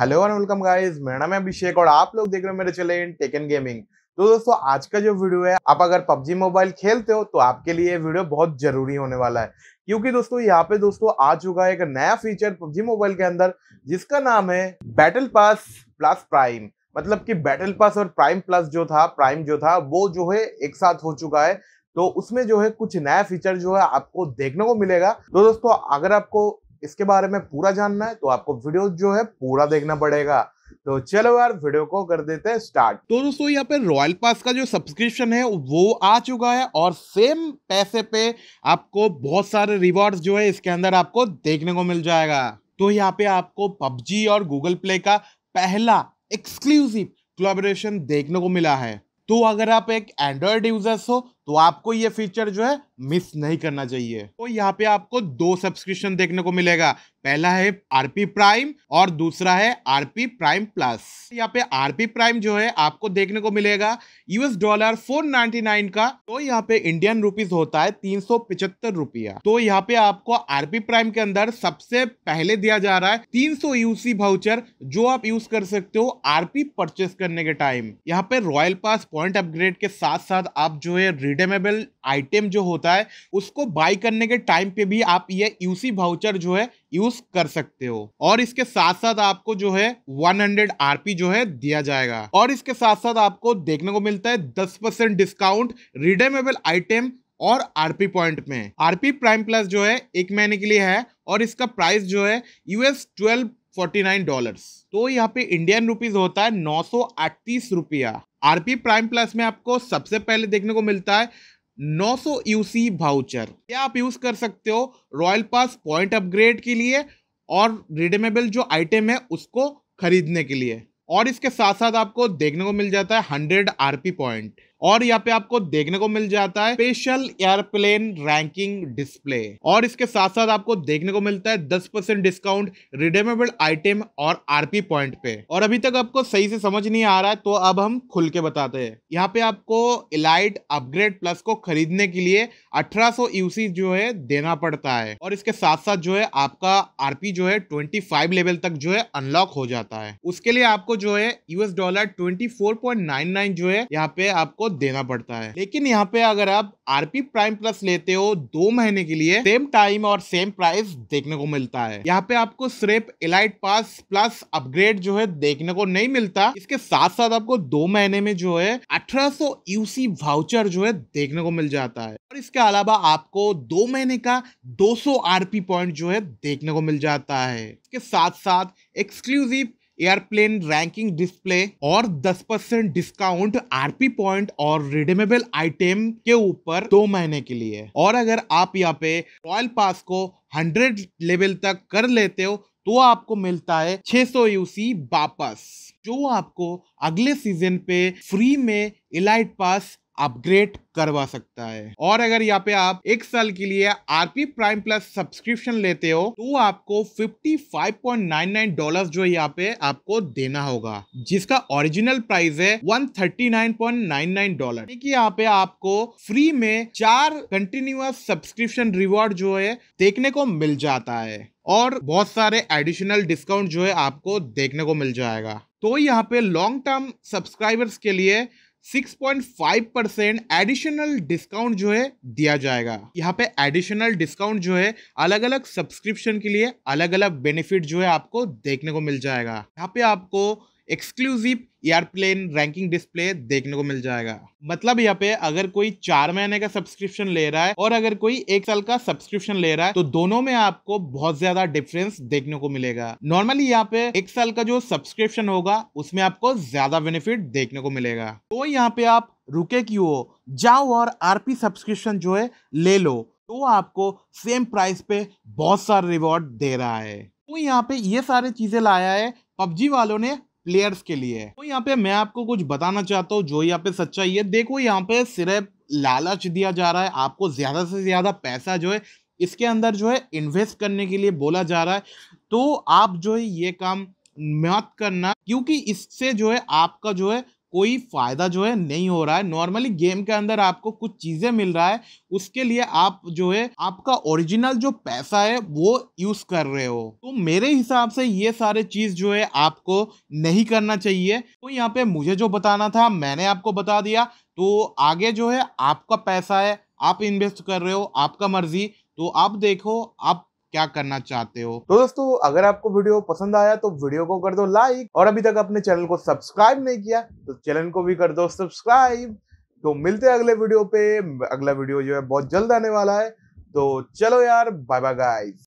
hello and welcome guys मेरा नाम है अभिषेक और आप लोग देख रहे हो मेरे चले इन टेकन गेमिंग तो दोस्तों आज का जो वीडियो है आप अगर पबजी मोबाइल खेलते हो तो आपके लिए ये वीडियो बहुत जरूरी होने वाला है क्योंकि दोस्तों यहाँ पे दोस्तों आ चुका है एक नया फीचर पबजी मोबाइल के अंदर जिसका नाम है बैटल पास प्लस प्राइम मतलब कि बैटल पास और प्राइम प्लस जो था प्राइम जो था वो जो है एक साथ हो चुका है तो उसमें जो है कुछ नया फीचर जो है आपको देखने को मिलेगा तो दोस्तों अगर आपको इसके बारे में पूरा जानना है तो आपको वीडियो जो है पूरा देखना पड़ेगा तो चलो यार वीडियो को कर देते हैं स्टार्ट तो दोस्तों यहाँ पे रॉयल पास का जो सब्सक्रिप्शन है वो आ चुका है और सेम पैसे पे आपको बहुत सारे रिवॉर्ड जो है इसके अंदर आपको देखने को मिल जाएगा तो यहाँ पे आपको पबजी और गूगल प्ले का पहला एक्सक्लूसिव कोलाबोरेशन देखने को मिला है तो अगर आप एक एंड्रॉयड यूजर्स हो तो आपको ये फीचर जो है मिस नहीं करना चाहिए तो यहाँ पे आपको दो सब्सक्रिप्शन देखने को मिलेगा पहला है आरपी प्राइम और दूसरा है आरपी प्राइम प्लस यहाँ पे आरपी प्राइम जो है आपको देखने को मिलेगा यूएस डॉलर 499 का तो यहाँ पे इंडियन रुपीस होता है तीन सौ पिछहत्तर रुपया तो यहाँ पे आपको आरपी प्राइम के अंदर सबसे पहले दिया जा रहा है तीन यूसी भाउचर जो आप यूज कर सकते हो आरपी परचेस करने के टाइम यहाँ पे रॉयल पास पॉइंट अपग्रेड के साथ साथ आप जो है रिडेमेबल आइटम जो होता होता है उसको बाई करने के टाइम पे भी आप ये यूसी भाउचर जो है यूज कर सकते हो और इसके साथ साथ आपको जो है 100 आरपी जो है दिया जाएगा और इसके साथ साथ आपको देखने को मिलता है 10 परसेंट डिस्काउंट रिडेमेबल आइटम और आरपी पॉइंट में आरपी प्राइम प्लस जो है एक महीने के लिए है और इसका प्राइस जो है यूएस ट्वेल्व फोर्टी तो यहाँ पे इंडियन रुपीज होता है नौ सौ रुपया आरपी प्राइम प्लस में आपको सबसे पहले देखने को मिलता है 900 सी भाउचर क्या आप यूज कर सकते हो रॉयल पास पॉइंट अपग्रेड के लिए और रिडेमेबल जो आइटम है उसको खरीदने के लिए और इसके साथ साथ आपको देखने को मिल जाता है हंड्रेड आरपी पॉइंट और यहाँ पे आपको देखने को मिल जाता है स्पेशल एयरप्लेन रैंकिंग डिस्प्ले और इसके साथ साथ आपको देखने को मिलता है दस परसेंट डिस्काउंट रिडेमेबल आइटम और आरपी पॉइंट पे और अभी तक आपको सही से समझ नहीं आ रहा है तो अब हम खुल के बताते हैं यहाँ पे आपको इलाइट अपग्रेड प्लस को खरीदने के लिए अठारह यूसी जो है देना पड़ता है और इसके साथ साथ जो है आपका आरपी जो है ट्वेंटी लेवल तक जो है अनलॉक हो जाता है उसके लिए आपको जो है यूएस डॉलर ट्वेंटी जो है यहाँ पे आपको देना पड़ता है लेकिन यहाँ पे अगर आप आरपी प्राइम प्लस लेते हो दो महीने के लिए सेम टाइम और सेम प्राइस देखने को मिलता है यहाँ पे आपको सिर्फ इलाइट पास प्लस अपग्रेड जो है देखने को नहीं मिलता इसके साथ साथ आपको दो महीने में जो है अठारह यूसी वाउचर जो है देखने को मिल जाता है और इसके अलावा आपको दो महीने का दो सौ पॉइंट जो है देखने को मिल जाता है इसके साथ साथ एक्सक्लूसिव एयरप्लेन रैंकिंग डिस्प्ले और 10 परसेंट डिस्काउंट आरपी पॉइंट और रिडेमेबल आइटम के ऊपर दो महीने के लिए और अगर आप यहाँ पे रॉयल पास को 100 लेवल तक कर लेते हो तो आपको मिलता है 600 सौ यूसी वापस जो आपको अगले सीजन पे फ्री में इलाइट पास अपग्रेड करवा सकता है और अगर यहाँ पे आप एक साल के लिए आरपी प्राइम प्लस सब्सक्रिप्शन लेते हो तो आपको 55.99 डॉलर्स जो यहाँ पे आपको देना होगा जिसका ओरिजिनल प्राइस है 139.99 डॉलर कि यहाँ पे आपको फ्री में चार कंटिन्यूस सब्सक्रिप्शन रिवॉर्ड जो है देखने को मिल जाता है और बहुत सारे एडिशनल डिस्काउंट जो है आपको देखने को मिल जाएगा तो यहाँ पे लॉन्ग टर्म सब्सक्राइबर्स के लिए 6.5 परसेंट एडिशनल डिस्काउंट जो है दिया जाएगा यहाँ पे एडिशनल डिस्काउंट जो है अलग अलग सब्सक्रिप्शन के लिए अलग अलग बेनिफिट जो है आपको देखने को मिल जाएगा यहाँ पे आपको एक्सक्लूसिव एयरप्लेन रैंकिंग डिस्प्ले देखने को मिल जाएगा मतलब यहाँ पे अगर कोई चार महीने का सब्सक्रिप्शन ले रहा है और अगर कोई एक साल का सब्सक्रिप्शन ले रहा है तो दोनों में आपको बहुत ज्यादा डिफरेंस देखने को मिलेगा नॉर्मली यहाँ पे एक साल का जो सब्सक्रिप्शन होगा उसमें आपको ज्यादा बेनिफिट देखने को मिलेगा तो यहाँ पे आप रुके क्यों हो जाओ और आरपी सब्सक्रिप्शन जो है ले लो तो आपको सेम प्राइस पे बहुत सारा रिवॉर्ड दे रहा है तो यहाँ पे ये सारे चीजें लाया है पबजी वालों ने प्लेयर्स के लिए तो यहाँ पे मैं आपको कुछ बताना चाहता हूँ जो यहाँ पे सच्चाई है देखो यहाँ पे सिर्फ लालच दिया जा रहा है आपको ज़्यादा से ज़्यादा पैसा जो है इसके अंदर जो है इन्वेस्ट करने के लिए बोला जा रहा है तो आप जो है ये काम मत करना क्योंकि इससे जो है आपका जो है कोई फ़ायदा जो है नहीं हो रहा है नॉर्मली गेम के अंदर आपको कुछ चीज़ें मिल रहा है उसके लिए आप जो है आपका ओरिजिनल जो पैसा है वो यूज़ कर रहे हो तो मेरे हिसाब से ये सारे चीज़ जो है आपको नहीं करना चाहिए तो यहाँ पे मुझे जो बताना था मैंने आपको बता दिया तो आगे जो है आपका पैसा है आप इन्वेस्ट कर रहे हो आपका मर्जी तो आप देखो आप क्या करना चाहते हो तो दोस्तों अगर आपको वीडियो पसंद आया तो वीडियो को कर दो लाइक और अभी तक अपने चैनल को सब्सक्राइब नहीं किया तो चैनल को भी कर दो सब्सक्राइब तो मिलते हैं अगले वीडियो पे अगला वीडियो जो है बहुत जल्द आने वाला है तो चलो यार बाय बाय गाइस